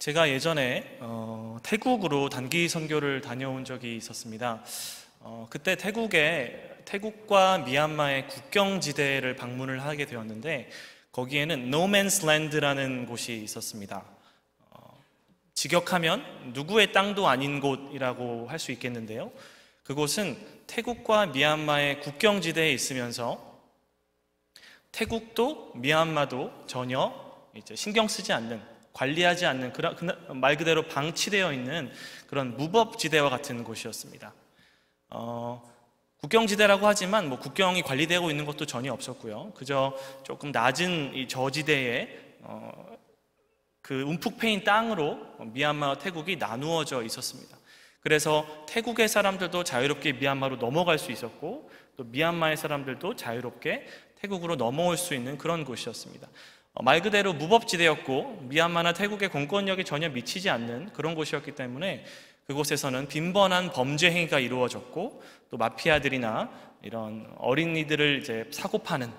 제가 예전에 어, 태국으로 단기 선교를 다녀온 적이 있었습니다. 어, 그때 태국에 태국과 미얀마의 국경 지대를 방문을 하게 되었는데 거기에는 노맨스 랜드라는 곳이 있었습니다. 어, 직역하면 누구의 땅도 아닌 곳이라고 할 수 있겠는데요. 그곳은 태국과 미얀마의 국경 지대에 있으면서 태국도 미얀마도 전혀 이제 신경 쓰지 않는 관리하지 않는 그런 말 그대로 방치되어 있는 그런 무법지대와 같은 곳이었습니다. 어, 국경지대라고 하지만 뭐 국경이 관리되고 있는 것도 전혀 없었고요. 그저 조금 낮은 이 저지대에 어, 그 움푹 패인 땅으로 미얀마와 태국이 나누어져 있었습니다. 그래서 태국의 사람들도 자유롭게 미얀마로 넘어갈 수 있었고 또 미얀마의 사람들도 자유롭게 태국으로 넘어올 수 있는 그런 곳이었습니다. 어, 말 그대로 무법지대였고 미얀마나 태국의 공권력이 전혀 미치지 않는 그런 곳이었기 때문에 그곳에서는 빈번한 범죄 행위가 이루어졌고 또 마피아들이나 이런 어린이들을 이제 사고 파는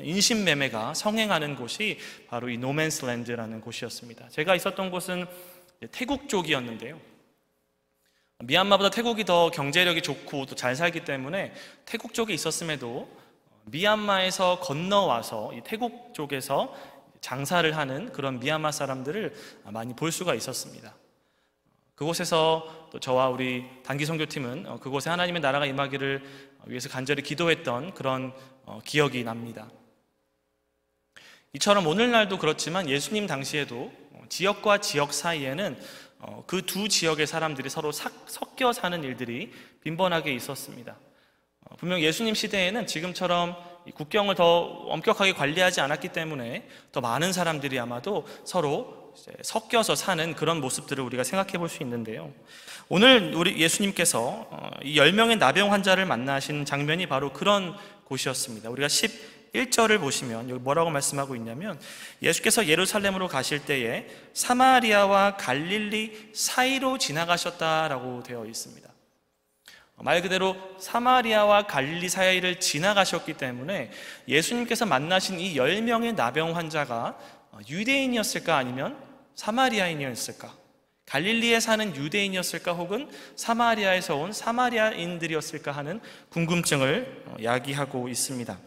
인신매매가 성행하는 곳이 바로 이 노맨스랜드라는 곳이었습니다. 제가 있었던 곳은 태국 쪽이었는데요. 미얀마보다 태국이 더 경제력이 좋고 또 잘 살기 때문에 태국 쪽에 있었음에도 미얀마에서 건너와서 태국 쪽에서 장사를 하는 그런 미얀마 사람들을 많이 볼 수가 있었습니다. 그곳에서 또 저와 우리 단기 선교팀은 어, 그곳에 하나님의 나라가 임하기를 위해서 간절히 기도했던 그런 어, 기억이 납니다. 이처럼 오늘날도 그렇지만 예수님 당시에도 어, 지역과 지역 사이에는 그 두 지역의 사람들이 서로 섞여 사는 일들이 빈번하게 있었습니다. 분명 예수님 시대에는 지금처럼 국경을 더 엄격하게 관리하지 않았기 때문에 더 많은 사람들이 아마도 서로 섞여서 사는 그런 모습들을 우리가 생각해 볼 수 있는데요. 오늘 우리 예수님께서 어, 이 10명의 나병 환자를 만나신 장면이 바로 그런 곳이었습니다. 우리가 11절을 보시면 여기 뭐라고 말씀하고 있냐면 예수께서 예루살렘으로 가실 때에 사마리아와 갈릴리 사이로 지나가셨다라고 되어 있습니다. 말 그대로 사마리아와 갈릴리 사이를 지나가셨기 때문에 예수님께서 만나신 이 10명의 나병 환자가 유대인이었을까 아니면 사마리아인이었을까? 갈릴리에 사는 유대인이었을까 혹은 사마리아에서 온 사마리아인들이었을까 하는 궁금증을 어, 야기하고 있습니다.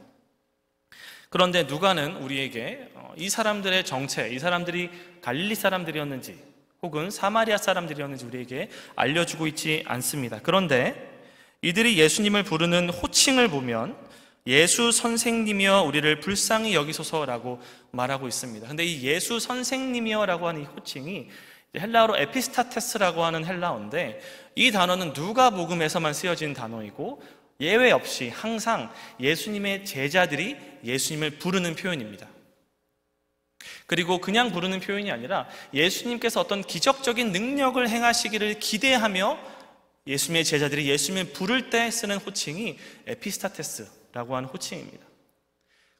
그런데 누가는 우리에게 어, 이 사람들의 정체, 이 사람들이 갈릴리 사람들이었는지 혹은 사마리아 사람들이었는지 우리에게 알려주고 있지 않습니다. 그런데 이들이 예수님을 부르는 호칭을 보면 예수 선생님이여 우리를 불쌍히 여기소서라고 말하고 있습니다. 근데 이 예수 선생님이여라고 하는 이 호칭이 헬라어로 에피스타테스라고 하는 헬라어인데 이 단어는 누가복음에서만 쓰여진 단어이고 예외 없이 항상 예수님의 제자들이 예수님을 부르는 표현입니다. 그리고 그냥 부르는 표현이 아니라 예수님께서 어떤 기적적인 능력을 행하시기를 기대하며 예수님의 제자들이 예수님을 부를 때 쓰는 호칭이 에피스타테스라고 하는 호칭입니다.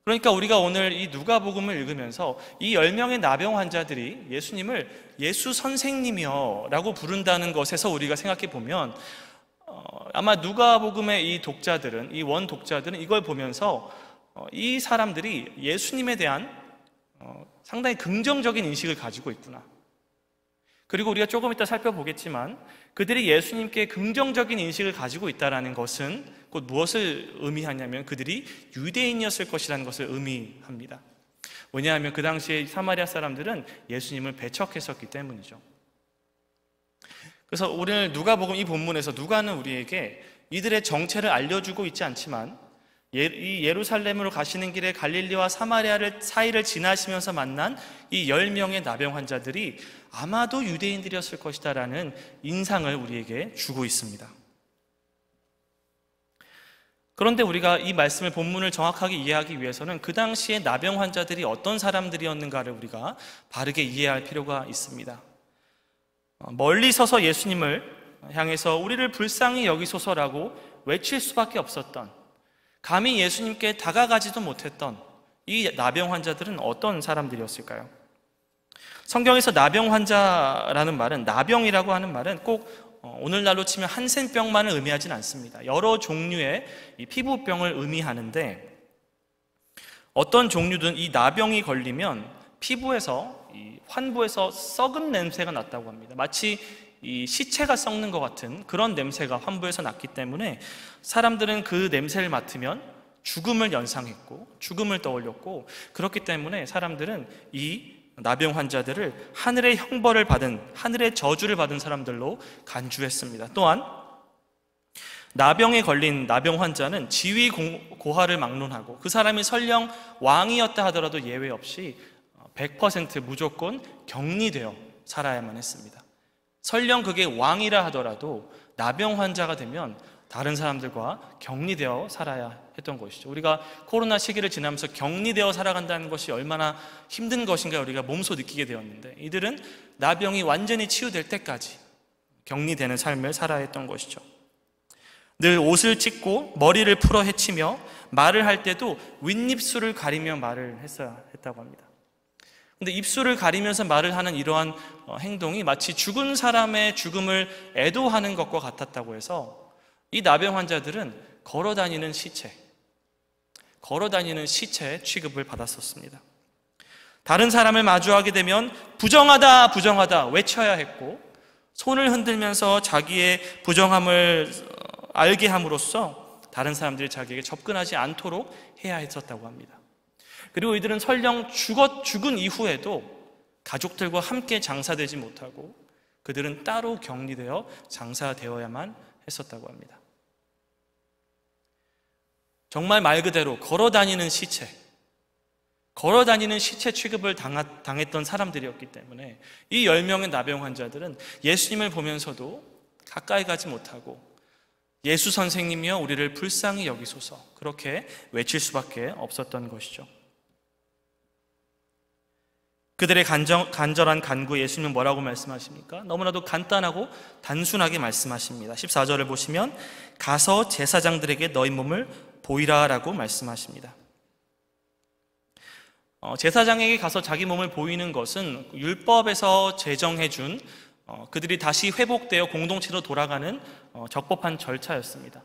그러니까 우리가 오늘 이 누가복음을 읽으면서 이 10명의 나병 환자들이 예수님을 예수 선생님이여라고 부른다는 것에서 우리가 생각해 보면 어, 아마 누가복음의 이 독자들은 이 원 독자들은 이걸 보면서 어, 이 사람들이 예수님에 대한 어, 상당히 긍정적인 인식을 가지고 있구나. 그리고 우리가 조금 이따 살펴보겠지만 그들이 예수님께 긍정적인 인식을 가지고 있다는 것은 곧 무엇을 의미하냐면 그들이 유대인이었을 것이라는 것을 의미합니다. 왜냐하면 그 당시에 사마리아 사람들은 예수님을 배척했었기 때문이죠. 그래서 오늘 누가복음 이 본문에서 누가는 우리에게 이들의 정체를 알려주고 있지 않지만 예, 이 예루살렘으로 가시는 길에 갈릴리와 사마리아를 사이를 지나시면서 만난 이 10명의 나병 환자들이 아마도 유대인들이었을 것이다라는 인상을 우리에게 주고 있습니다. 그런데 우리가 이 말씀을 본문을 정확하게 이해하기 위해서는 그 당시에 나병 환자들이 어떤 사람들이었는가를 우리가 바르게 이해할 필요가 있습니다. 어, 멀리 서서 예수님을 향해서 우리를 불쌍히 여기소서라고 외칠 수밖에 없었던 감히 예수님께 다가가지도 못했던 이 나병 환자들은 어떤 사람들이었을까요? 성경에서 나병 환자라는 말은 나병이라고 하는 말은 꼭 어, 오늘날로 치면 한센병만을 의미하진 않습니다. 여러 종류의 피부병을 의미하는데 어떤 종류든 이 나병이 걸리면 피부에서 환부에서 썩은 냄새가 났다고 합니다. 마치 이 시체가 썩는 것 같은 그런 냄새가 환부에서 났기 때문에 사람들은 그 냄새를 맡으면 죽음을 연상했고 죽음을 떠올렸고 그렇기 때문에 사람들은 이 나병 환자들을 하늘의 형벌을 받은 하늘의 저주를 받은 사람들로 간주했습니다. 또한 나병에 걸린 나병 환자는 지위 고하를 막론하고 그 사람이 설령 왕이었다 하더라도 예외 없이 100% 어, 무조건 격리되어 살아야만 했습니다. 설령 그게 왕이라 하더라도 나병 환자가 되면 다른 사람들과 격리되어 살아야 했던 것이죠. 우리가 코로나 시기를 지나면서 격리되어 살아간다는 것이 얼마나 힘든 것인가 우리가 몸소 느끼게 되었는데 이들은 나병이 완전히 치유될 때까지 격리되는 삶을 살아야 했던 것이죠. 늘 옷을 찢고 머리를 풀어 헤치며 말을 할 때도 윗입술을 가리며 말을 했어야 했다고 합니다. 근데 입술을 가리면서 말을 하는 이러한 어, 행동이 마치 죽은 사람의 죽음을 애도하는 것과 같았다고 해서 이 나병 환자들은 걸어 다니는 시체, 걸어 다니는 시체 취급을 받았었습니다. 다른 사람을 마주하게 되면 부정하다, 부정하다 외쳐야 했고, 손을 흔들면서 자기의 부정함을 어, 알게 함으로써 다른 사람들이 자기에게 접근하지 않도록 해야 했었다고 합니다. 그리고 이들은 설령 죽었, 죽은 이후에도 가족들과 함께 장사되지 못하고 그들은 따로 격리되어 장사되어야만 했었다고 합니다. 정말 말 그대로 걸어 다니는 시체, 걸어 다니는 시체 취급을 당했던 사람들이었기 때문에 이 10명의 나병 환자들은 예수님을 보면서도 가까이 가지 못하고 예수 선생님이여 우리를 불쌍히 여기소서 그렇게 외칠 수밖에 없었던 것이죠. 그들의 간정, 간절한 간구 예수님은 뭐라고 말씀하십니까? 너무나도 간단하고 단순하게 말씀하십니다. 14절을 보시면 가서 제사장들에게 너희 몸을 보이라라고 말씀하십니다. 어, 제사장에게 가서 자기 몸을 보이는 것은 율법에서 제정해 준 어, 그들이 다시 회복되어 공동체로 돌아가는 어, 적법한 절차였습니다.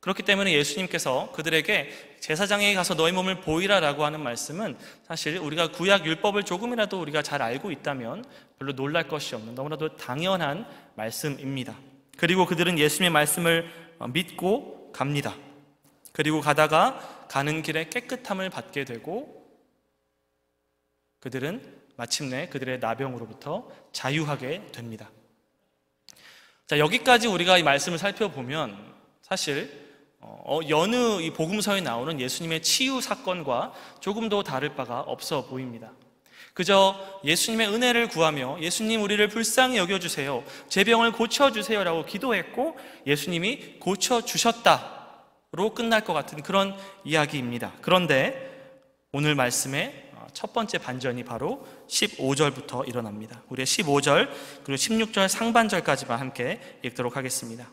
그렇기 때문에 예수님께서 그들에게 제사장에 게 가서 너희 몸을 보이라라고 하는 말씀은 사실 우리가 구약 율법을 조금이라도 우리가 잘 알고 있다면 별로 놀랄 것이 없는 너무나도 당연한 말씀입니다. 그리고 그들은 예수님의 말씀을 어, 믿고 갑니다. 그리고 가다가 가는 길에 깨끗함을 받게 되고 그들은 마침내 그들의 나병으로부터 자유하게 됩니다. 자, 여기까지 우리가 이 말씀을 살펴보면 사실 어, 여느 이 복음서에 나오는 예수님의 치유 사건과 조금도 다를 바가 없어 보입니다. 그저 예수님의 은혜를 구하며 예수님 우리를 불쌍히 여겨주세요. 제 병을 고쳐주세요. 라고 기도했고 예수님이 고쳐주셨다로 끝날 것 같은 그런 이야기입니다. 그런데 오늘 말씀의 첫 번째 반전이 바로 15절부터 일어납니다. 우리의 15절 그리고 16절 상반절까지만 함께 읽도록 하겠습니다.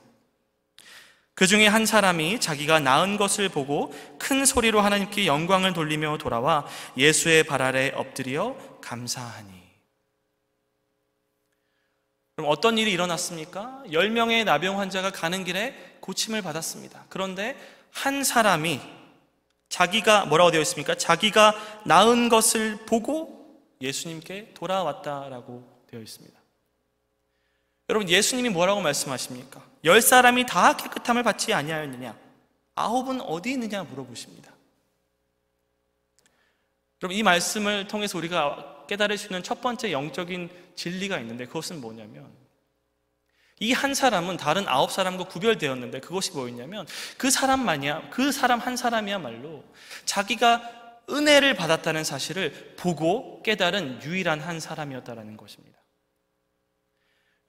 그 중에 한 사람이 자기가 낳은 것을 보고 큰 소리로 하나님께 영광을 돌리며 돌아와 예수의 발 아래 엎드려 감사하니. 그럼 어떤 일이 일어났습니까? 10명의 나병 환자가 가는 길에 고침을 받았습니다. 그런데 한 사람이 자기가 뭐라고 되어 있습니까? 자기가 낳은 것을 보고 예수님께 돌아왔다라고 되어 있습니다. 여러분 예수님이 뭐라고 말씀하십니까? 열 사람이 다 깨끗함을 받지 아니하였느냐? 아홉은 어디 있느냐 물어보십니다. 여러이 말씀을 통해서 우리가 깨달을 수 있는 첫 번째 영적인 진리가 있는데 그것은 뭐냐면 이 한 사람은 다른 아홉 사람과 구별되었는데 그것이 뭐였냐면 그 사람만이야 그 사람 한 사람이야말로 자기가 은혜를 받았다는 사실을 보고 깨달은 유일한 한 사람이었다라는 것입니다.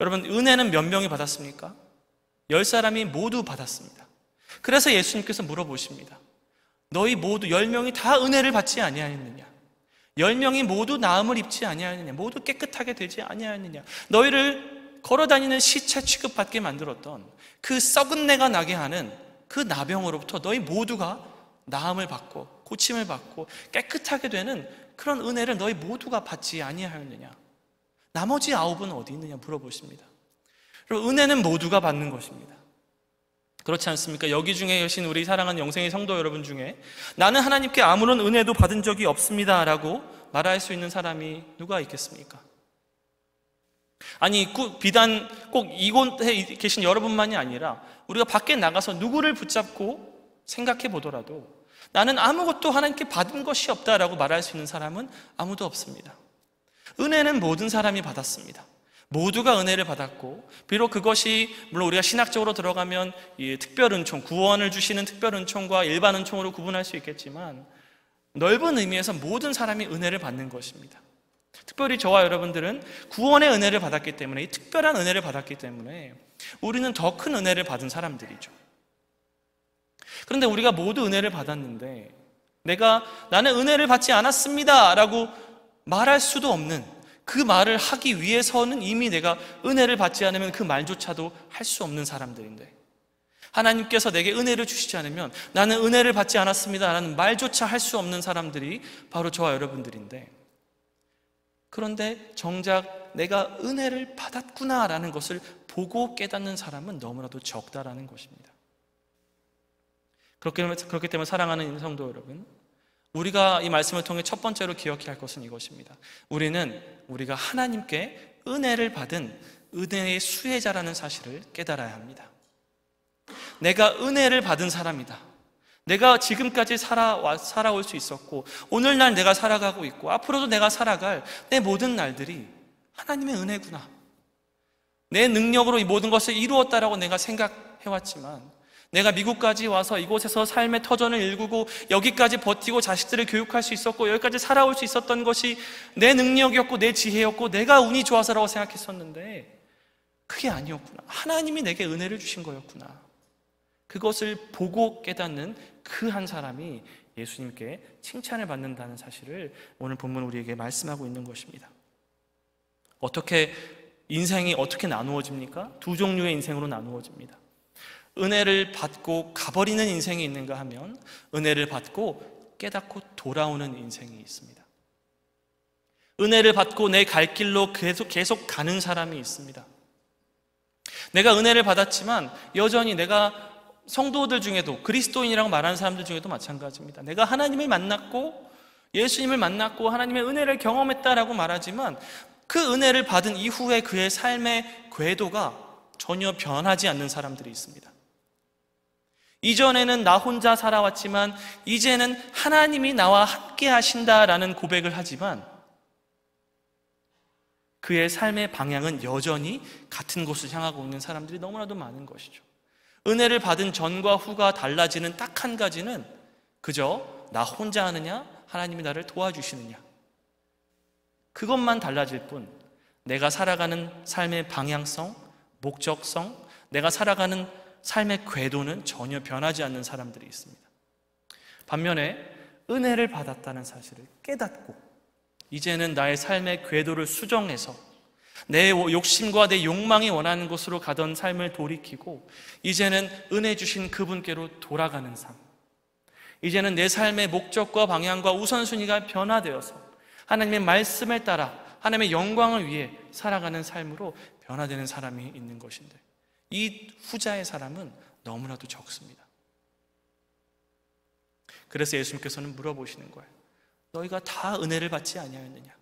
여러분, 은혜는 몇 명이 받았습니까? 열 사람이 모두 받았습니다. 그래서 예수님께서 물어보십니다. 너희 모두 열 명이 다 은혜를 받지 아니하였느냐? 열 명이 모두 나음을 입지 아니하였느냐? 모두 깨끗하게 되지 아니하였느냐? 너희를 걸어다니는 시체 취급받게 만들었던 그 썩은 내가 나게 하는 그 나병으로부터 너희 모두가 나음을 받고 고침을 받고 깨끗하게 되는 그런 은혜를 너희 모두가 받지 아니하였느냐? 나머지 아홉은 어디 있느냐 물어보십니다. 여러분, 은혜는 모두가 받는 것입니다. 그렇지 않습니까? 여기 중에 여신 우리 사랑하는 영생의 성도 여러분 중에 나는 하나님께 아무런 은혜도 받은 적이 없습니다. 라고 말할 수 있는 사람이 누가 있겠습니까? 아니, 비단 꼭 이곳에 계신 여러분만이 아니라 우리가 밖에 나가서 누구를 붙잡고 생각해 보더라도 나는 아무것도 하나님께 받은 것이 없다라고 말할 수 있는 사람은 아무도 없습니다. 은혜는 모든 사람이 받았습니다. 모두가 은혜를 받았고, 비록 그것이, 물론 우리가 신학적으로 들어가면 특별 은총, 구원을 주시는 특별 은총과 일반 은총으로 구분할 수 있겠지만, 넓은 의미에서 모든 사람이 은혜를 받는 것입니다. 특별히 저와 여러분들은 구원의 은혜를 받았기 때문에, 이 특별한 은혜를 받았기 때문에, 우리는 더 큰 은혜를 받은 사람들이죠. 그런데 우리가 모두 은혜를 받았는데, 내가 나는 은혜를 받지 않았습니다. 라고 말할 수도 없는 그 말을 하기 위해서는 이미 내가 은혜를 받지 않으면 그 말조차도 할 수 없는 사람들인데 하나님께서 내게 은혜를 주시지 않으면 나는 은혜를 받지 않았습니다. 라는 말조차 할 수 없는 사람들이 바로 저와 여러분들인데 그런데 정작 내가 은혜를 받았구나라는 것을 보고 깨닫는 사람은 너무나도 적다라는 것입니다. 그렇기 때문에, 사랑하는 성도 여러분, 우리가 이 말씀을 통해 첫 번째로 기억해야 할 것은 이것입니다. 우리는 우리가 하나님께 은혜를 받은 은혜의 수혜자라는 사실을 깨달아야 합니다. 내가 은혜를 받은 사람이다. 내가 지금까지 살아와, 살아올 수 있었고, 오늘날 내가 살아가고 있고, 앞으로도 내가 살아갈 내 모든 날들이 하나님의 은혜구나. 내 능력으로 이 모든 것을 이루었다라고 내가 생각해왔지만, 내가 미국까지 와서 이곳에서 삶의 터전을 일구고 여기까지 버티고 자식들을 교육할 수 있었고 여기까지 살아올 수 있었던 것이 내 능력이었고 내 지혜였고 내가 운이 좋아서라고 생각했었는데 그게 아니었구나. 하나님이 내게 은혜를 주신 거였구나. 그것을 보고 깨닫는 그 한 사람이 예수님께 칭찬을 받는다는 사실을 오늘 본문 우리에게 말씀하고 있는 것입니다. 어떻게 인생이 어떻게 나누어집니까? 두 종류의 인생으로 나누어집니다. 은혜를 받고 가버리는 인생이 있는가 하면 은혜를 받고 깨닫고 돌아오는 인생이 있습니다. 은혜를 받고 내 갈 길로 계속 계속 가는 사람이 있습니다. 내가 은혜를 받았지만 여전히 내가 성도들 중에도 그리스도인이라고 말하는 사람들 중에도 마찬가지입니다. 내가 하나님을 만났고 예수님을 만났고 하나님의 은혜를 경험했다라고 말하지만 그 은혜를 받은 이후에 그의 삶의 궤도가 전혀 변하지 않는 사람들이 있습니다. 이전에는 나 혼자 살아왔지만 이제는 하나님이 나와 함께 하신다라는 고백을 하지만 그의 삶의 방향은 여전히 같은 곳을 향하고 있는 사람들이 너무나도 많은 것이죠. 은혜를 받은 전과 후가 달라지는 딱 한 가지는 그저 나 혼자 하느냐, 하나님이 나를 도와주시느냐. 그것만 달라질 뿐, 내가 살아가는 삶의 방향성, 목적성, 내가 살아가는 삶의 궤도는 전혀 변하지 않는 사람들이 있습니다. 반면에 은혜를 받았다는 사실을 깨닫고 이제는 나의 삶의 궤도를 수정해서 내 욕심과 내 욕망이 원하는 곳으로 가던 삶을 돌이키고 이제는 은혜 주신 그분께로 돌아가는 삶. 이제는 내 삶의 목적과 방향과 우선순위가 변화되어서 하나님의 말씀에 따라 하나님의 영광을 위해 살아가는 삶으로 변화되는 사람이 있는 것인데 이 후자의 사람은 너무나도 적습니다. 그래서 예수님께서는 물어보시는 거예요. 너희가 다 은혜를 받지 아니하였느냐?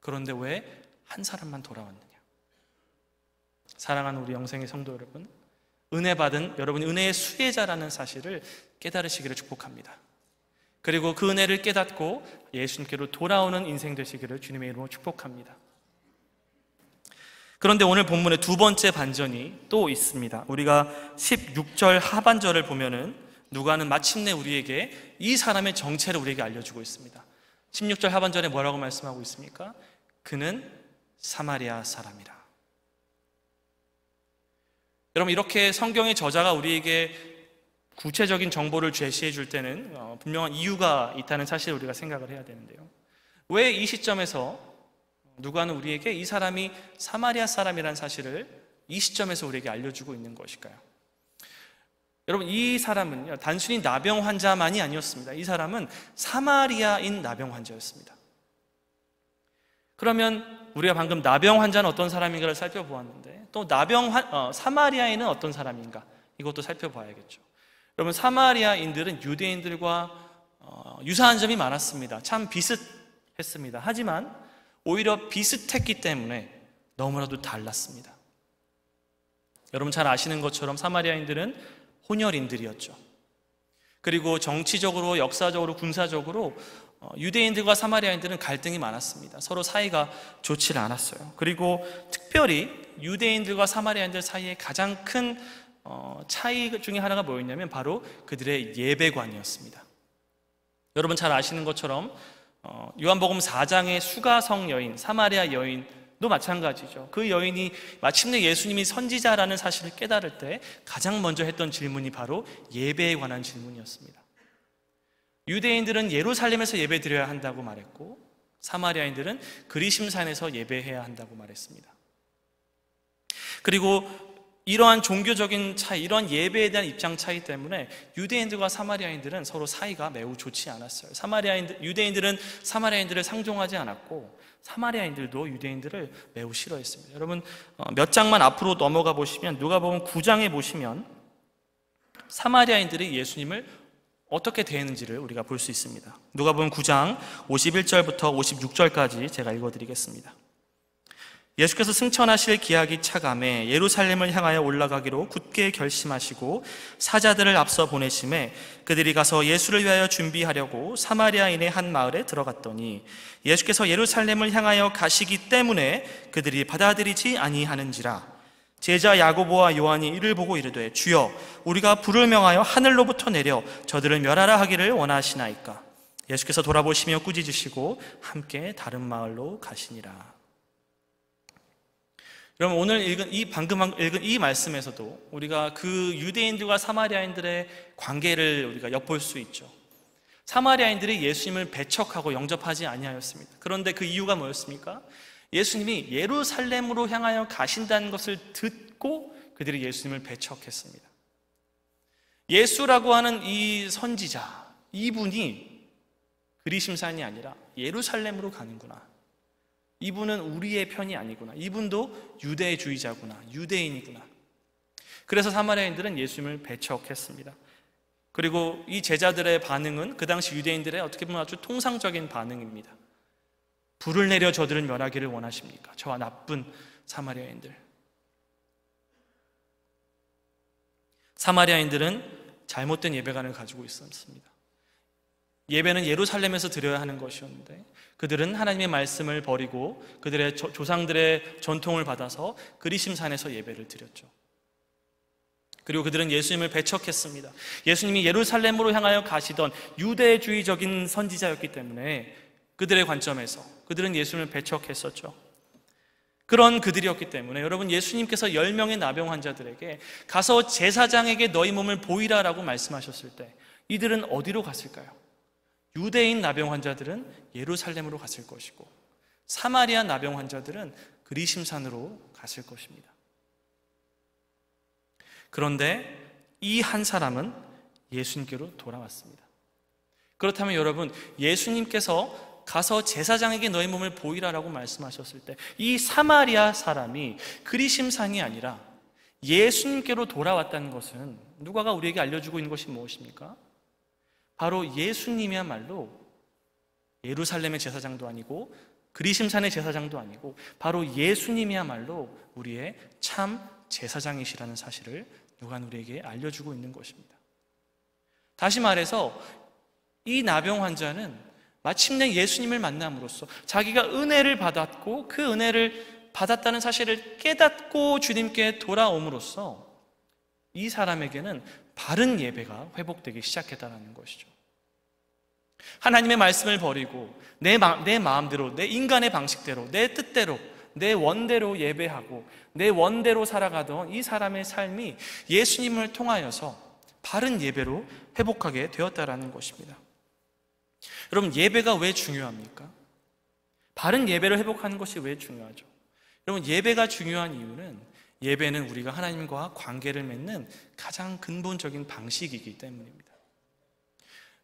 그런데 왜 한 사람만 돌아왔느냐? 사랑하는 우리 영생의 성도 여러분, 은혜 받은 여러분이 은혜의 수혜자라는 사실을 깨달으시기를 축복합니다. 그리고 그 은혜를 깨닫고 예수님께로 돌아오는 인생 되시기를 주님의 이름으로 축복합니다. 그런데 오늘 본문의 두 번째 반전이 또 있습니다. 우리가 16절 하반절을 보면은 누가는 마침내 우리에게 이 사람의 정체를 우리에게 알려주고 있습니다. 16절 하반절에 뭐라고 말씀하고 있습니까? 그는 사마리아 사람이라. 여러분, 이렇게 성경의 저자가 우리에게 구체적인 정보를 제시해 줄 때는 어, 분명한 이유가 있다는 사실을 우리가 생각을 해야 되는데요. 왜 이 시점에서 누가는 우리에게 이 사람이 사마리아 사람이란 사실을 이 시점에서 우리에게 알려주고 있는 것일까요? 여러분, 이사람은 단순히 나병 환자만이 아니었습니다. 이 사람은 사마리아인 나병 환자였습니다. 그러면 우리가 방금 나병 환자는 어떤 사람인가를 살펴보았는데, 또 나병, 환, 어, 사마리아인은 어떤 사람인가? 이것도 살펴봐야겠죠. 여러분, 사마리아인들은 유대인들과 어, 유사한 점이 많았습니다. 참 비슷했습니다. 하지만 오히려 비슷했기 때문에 너무나도 달랐습니다. 여러분 잘 아시는 것처럼 사마리아인들은 혼혈인들이었죠. 그리고 정치적으로, 역사적으로, 군사적으로 어, 유대인들과 사마리아인들은 갈등이 많았습니다. 서로 사이가 좋지 않았어요. 그리고 특별히 유대인들과 사마리아인들 사이에 가장 큰 어, 차이 중에 하나가 뭐였냐면 바로 그들의 예배관이었습니다. 여러분 잘 아시는 것처럼 어, 요한복음 4장의 수가성 여인, 사마리아 여인도 마찬가지죠. 그 여인이 마침내 예수님이 선지자라는 사실을 깨달을 때 가장 먼저 했던 질문이 바로 예배에 관한 질문이었습니다. 유대인들은 예루살렘에서 예배 드려야 한다고 말했고, 사마리아인들은 그리심산에서 예배해야 한다고 말했습니다. 그리고 이러한 종교적인 차이, 이러한 예배에 대한 입장 차이 때문에 유대인들과 사마리아인들은 서로 사이가 매우 좋지 않았어요. 사마리아인들, 유대인들은 사마리아인들을 상종하지 않았고, 사마리아인들도 유대인들을 매우 싫어했습니다. 여러분, 어, 몇 장만 앞으로 넘어가 보시면, 누가 보면 9장에 보시면, 사마리아인들이 예수님을 어떻게 대했는지를 우리가 볼 수 있습니다. 누가 보면 9장 51절부터 56절까지 제가 읽어드리겠습니다. 예수께서 승천하실 기약이 차감해 예루살렘을 향하여 올라가기로 굳게 결심하시고 사자들을 앞서 보내심에 그들이 가서 예수를 위하여 준비하려고 사마리아인의 한 마을에 들어갔더니 예수께서 예루살렘을 향하여 가시기 때문에 그들이 받아들이지 아니하는지라 제자 야고보와 요한이 이를 보고 이르되 주여 우리가 불을 명하여 하늘로부터 내려 저들을 멸하라 하기를 원하시나이까 예수께서 돌아보시며 꾸짖으시고 함께 다른 마을로 가시니라 여러분 오늘 읽은 이 방금 읽은 이 말씀에서도 우리가 그 유대인들과 사마리아인들의 관계를 우리가 엿볼 수 있죠. 사마리아인들이 예수님을 배척하고 영접하지 아니하였습니다. 그런데 그 이유가 뭐였습니까? 예수님이 예루살렘으로 향하여 가신다는 것을 듣고 그들이 예수님을 배척했습니다. 예수라고 하는 이 선지자 이분이 그리심산이 아니라 예루살렘으로 가는구나. 이분은 우리의 편이 아니구나. 이분도 유대주의자구나. 유대인이구나. 그래서 사마리아인들은 예수님을 배척했습니다. 그리고 이 제자들의 반응은 그 당시 유대인들의 어떻게 보면 아주 통상적인 반응입니다. 불을 내려 저들은 멸하기를 원하십니까? 저와 나쁜 사마리아인들. 사마리아인들은 잘못된 예배관을 가지고 있었습니다. 예배는 예루살렘에서 드려야 하는 것이었는데 그들은 하나님의 말씀을 버리고 그들의 조상들의 전통을 받아서 그리심산에서 예배를 드렸죠. 그리고 그들은 예수님을 배척했습니다. 예수님이 예루살렘으로 향하여 가시던 유대주의적인 선지자였기 때문에 그들의 관점에서 그들은 예수님을 배척했었죠. 그런 그들이었기 때문에 여러분 예수님께서 10명의 나병 환자들에게 가서 제사장에게 너희 몸을 보이라라고 말씀하셨을 때 이들은 어디로 갔을까요? 유대인 나병 환자들은 예루살렘으로 갔을 것이고 사마리아 나병 환자들은 그리심산으로 갔을 것입니다. 그런데 이 한 사람은 예수님께로 돌아왔습니다. 그렇다면 여러분, 예수님께서 가서 제사장에게 너의 몸을 보이라라고 말씀하셨을 때 이 사마리아 사람이 그리심산이 아니라 예수님께로 돌아왔다는 것은 누가가 우리에게 알려주고 있는 것이 무엇입니까? 바로 예수님이야말로 예루살렘의 제사장도 아니고 그리심산의 제사장도 아니고 바로 예수님이야말로 우리의 참 제사장이시라는 사실을 누가 우리에게 알려주고 있는 것입니다. 다시 말해서 이 나병 환자는 마침내 예수님을 만남으로써 자기가 은혜를 받았고 그 은혜를 받았다는 사실을 깨닫고 주님께 돌아옴으로써 이 사람에게는 바른 예배가 회복되기 시작했다는 것이죠. 하나님의 말씀을 버리고 내, 마, 내 마음대로, 내 인간의 방식대로, 내 뜻대로, 내 원대로 예배하고 내 원대로 살아가던 이 사람의 삶이 예수님을 통하여서 바른 예배로 회복하게 되었다라는 것입니다. 여러분, 예배가 왜 중요합니까? 바른 예배를 회복하는 것이 왜 중요하죠? 여러분, 예배가 중요한 이유는 예배는 우리가 하나님과 관계를 맺는 가장 근본적인 방식이기 때문입니다.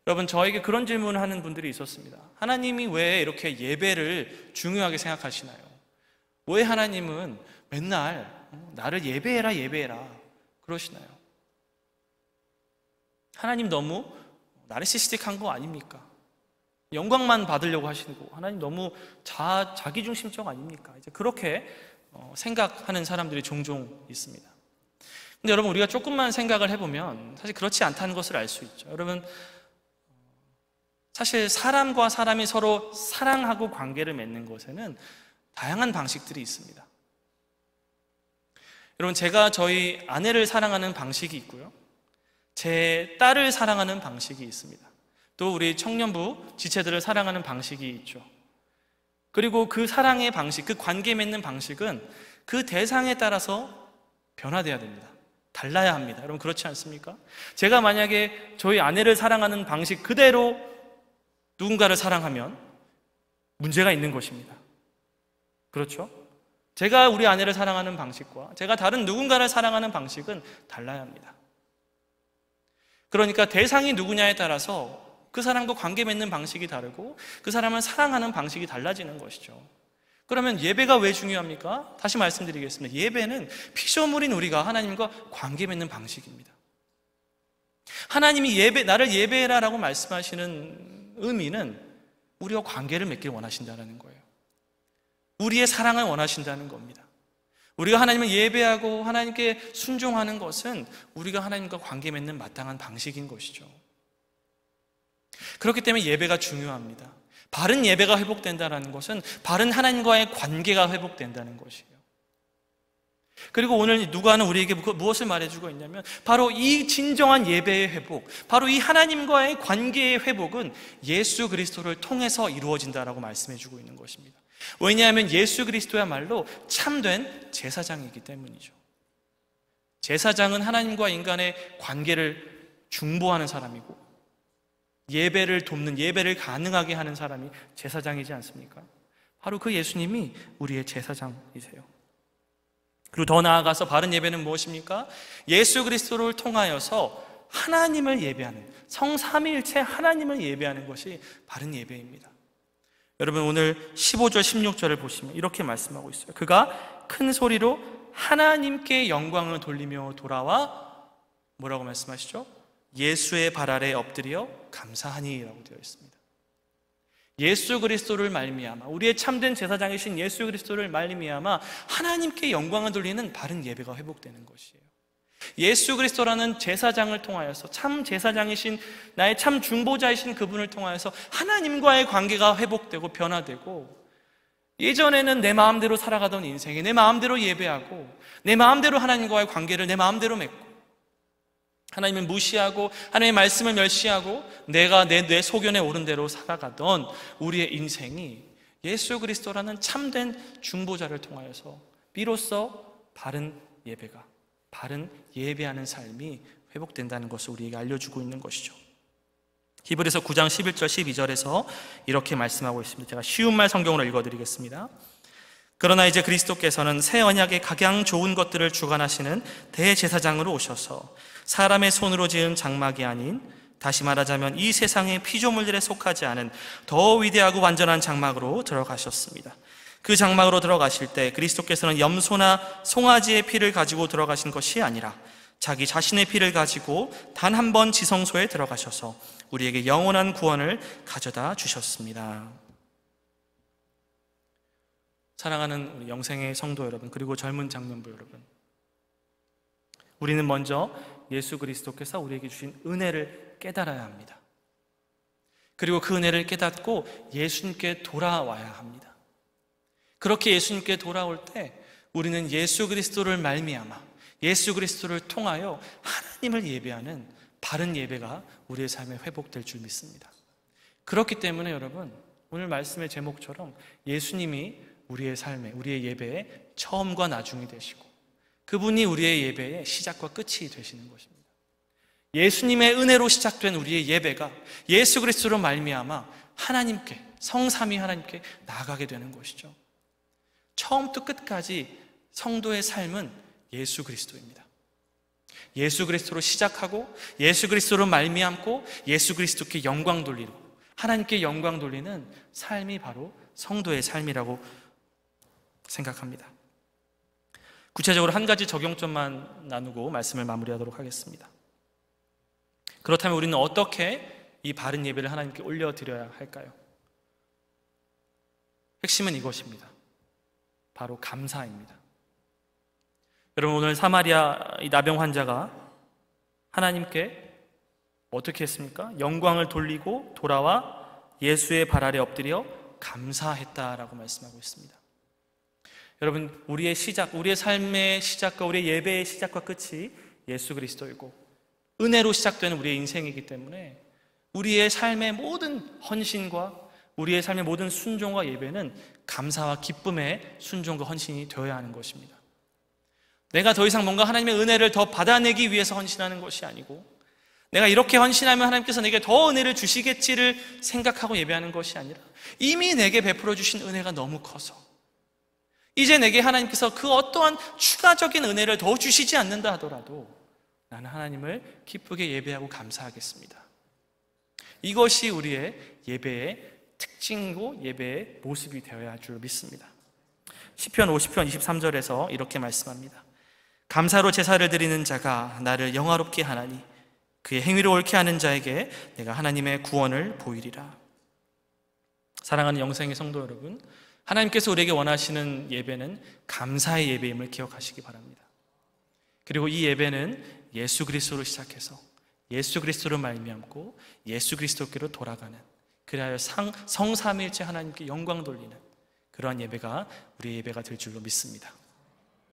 여러분, 저에게 그런 질문을 하는 분들이 있었습니다. 하나님이 왜 이렇게 예배를 중요하게 생각하시나요? 왜 하나님은 맨날 어, 나를 예배해라, 예배해라 그러시나요? 하나님 너무 나르시스틱한 거 아닙니까? 영광만 받으려고 하시고 하나님 너무 자, 자기중심적 아닙니까? 이제 그렇게 어, 생각하는 사람들이 종종 있습니다. 근데 여러분 우리가 조금만 생각을 해보면 사실 그렇지 않다는 것을 알 수 있죠. 여러분 사실 사람과 사람이 서로 사랑하고 관계를 맺는 것에는 다양한 방식들이 있습니다. 여러분 제가 저희 아내를 사랑하는 방식이 있고요. 제 딸을 사랑하는 방식이 있습니다. 또 우리 청년부 지체들을 사랑하는 방식이 있죠. 그리고 그 사랑의 방식, 그 관계 맺는 방식은 그 대상에 따라서 변화돼야 됩니다. 달라야 합니다. 여러분 그렇지 않습니까? 제가 만약에 저희 아내를 사랑하는 방식 그대로 누군가를 사랑하면 문제가 있는 것입니다. 그렇죠? 제가 우리 아내를 사랑하는 방식과 제가 다른 누군가를 사랑하는 방식은 달라야 합니다. 그러니까 대상이 누구냐에 따라서 그 사람과 관계 맺는 방식이 다르고 그 사람을 사랑하는 방식이 달라지는 것이죠. 그러면 예배가 왜 중요합니까? 다시 말씀드리겠습니다. 예배는 피조물인 우리가 하나님과 관계 맺는 방식입니다. 하나님이 예배, 나를 예배해라라고 말씀하시는 의미는 우리와 관계를 맺길 원하신다는 거예요. 우리의 사랑을 원하신다는 겁니다. 우리가 하나님을 예배하고 하나님께 순종하는 것은 우리가 하나님과 관계 맺는 마땅한 방식인 것이죠. 그렇기 때문에 예배가 중요합니다. 바른 예배가 회복된다는 것은 바른 하나님과의 관계가 회복된다는 것이에요. 그리고 오늘 누가는 우리에게 그 무엇을 말해주고 있냐면 바로 이 진정한 예배의 회복, 바로 이 하나님과의 관계의 회복은 예수 그리스도를 통해서 이루어진다라고 말씀해주고 있는 것입니다. 왜냐하면 예수 그리스도야말로 참된 제사장이기 때문이죠. 제사장은 하나님과 인간의 관계를 중보하는 사람이고 예배를 돕는, 예배를 가능하게 하는 사람이 제사장이지 않습니까? 바로 그 예수님이 우리의 제사장이세요. 그리고 더 나아가서 바른 예배는 무엇입니까? 예수 그리스도를 통하여서 하나님을 예배하는 성삼위일체 하나님을 예배하는 것이 바른 예배입니다. 여러분 오늘 15절 16절을 보시면 이렇게 말씀하고 있어요. 그가 큰 소리로 하나님께 영광을 돌리며 돌아와 뭐라고 말씀하시죠? 예수의 발 아래 엎드려 감사하니라고 되어 있습니다. 예수 그리스도를 말미암아 우리의 참된 제사장이신 예수 그리스도를 말미암아 하나님께 영광을 돌리는 바른 예배가 회복되는 것이에요. 예수 그리스도라는 제사장을 통하여서 참 제사장이신 나의 참 중보자이신 그분을 통하여서 하나님과의 관계가 회복되고 변화되고 예전에는 내 마음대로 살아가던 인생에 내 마음대로 예배하고 내 마음대로 하나님과의 관계를 내 마음대로 맺고 하나님을 무시하고 하나님의 말씀을 멸시하고 내가 내 뇌 소견에 오른 대로 살아가던 우리의 인생이 예수 그리스도라는 참된 중보자를 통하여서 비로소 바른 예배가 바른 예배하는 삶이 회복된다는 것을 우리에게 알려주고 있는 것이죠. 히브리서 9장 11절 12절에서 이렇게 말씀하고 있습니다. 제가 쉬운 말 성경으로 읽어드리겠습니다. 그러나 이제 그리스도께서는 새 언약의 가장 좋은 것들을 주관하시는 대제사장으로 오셔서 사람의 손으로 지은 장막이 아닌 다시 말하자면 이 세상의 피조물들에 속하지 않은 더 위대하고 완전한 장막으로 들어가셨습니다. 그 장막으로 들어가실 때 그리스도께서는 염소나 송아지의 피를 가지고 들어가신 것이 아니라 자기 자신의 피를 가지고 단 한 번 지성소에 들어가셔서 우리에게 영원한 구원을 가져다 주셨습니다. 사랑하는 우리 영생의 성도 여러분, 그리고 젊은 장년부 여러분. 우리는 먼저 예수 그리스도께서 우리에게 주신 은혜를 깨달아야 합니다. 그리고 그 은혜를 깨닫고 예수님께 돌아와야 합니다. 그렇게 예수님께 돌아올 때 우리는 예수 그리스도를 말미암아 예수 그리스도를 통하여 하나님을 예배하는 바른 예배가 우리의 삶에 회복될 줄 믿습니다. 그렇기 때문에 여러분 오늘 말씀의 제목처럼 예수님이 우리의 삶에, 우리의 예배에 처음과 나중이 되시고 그분이 우리의 예배의 시작과 끝이 되시는 것입니다. 예수님의 은혜로 시작된 우리의 예배가 예수 그리스도로 말미암아 하나님께 성삼위 하나님께 나가게 되는 것이죠. 처음부터 끝까지 성도의 삶은 예수 그리스도입니다. 예수 그리스도로 시작하고 예수 그리스도로 말미암고 예수 그리스도께 영광 돌리고 하나님께 영광 돌리는 삶이 바로 성도의 삶이라고 생각합니다. 구체적으로 한 가지 적용점만 나누고 말씀을 마무리하도록 하겠습니다. 그렇다면 우리는 어떻게 이 바른 예배를 하나님께 올려드려야 할까요? 핵심은 이것입니다. 바로 감사입니다. 여러분, 오늘 사마리아 이 나병 환자가 하나님께 어떻게 했습니까? 영광을 돌리고 돌아와 예수의 발 아래 엎드려 감사했다라고 말씀하고 있습니다. 여러분, 우리의 시작, 우리의 삶의 시작과 우리의 예배의 시작과 끝이 예수 그리스도이고 은혜로 시작되는 우리의 인생이기 때문에 우리의 삶의 모든 헌신과 우리의 삶의 모든 순종과 예배는 감사와 기쁨의 순종과 헌신이 되어야 하는 것입니다. 내가 더 이상 뭔가 하나님의 은혜를 더 받아내기 위해서 헌신하는 것이 아니고 내가 이렇게 헌신하면 하나님께서 내게 더 은혜를 주시겠지를 생각하고 예배하는 것이 아니라 이미 내게 베풀어 주신 은혜가 너무 커서 이제 내게 하나님께서 그 어떠한 추가적인 은혜를 더 주시지 않는다 하더라도 나는 하나님을 기쁘게 예배하고 감사하겠습니다. 이것이 우리의 예배의 특징이고 예배의 모습이 되어야 할 줄 믿습니다. 10편 50편 23절에서 이렇게 말씀합니다. 감사로 제사를 드리는 자가 나를 영화롭게 하나니 그의 행위를 옳게 하는 자에게 내가 하나님의 구원을 보이리라. 사랑하는 영생의 성도 여러분, 하나님께서 우리에게 원하시는 예배는 감사의 예배임을 기억하시기 바랍니다. 그리고 이 예배는 예수 그리스도로 시작해서 예수 그리스도로 말미암고 예수 그리스도께로 돌아가는 그리하여 성삼일체 하나님께 영광 돌리는 그러한 예배가 우리 예배가 될 줄로 믿습니다.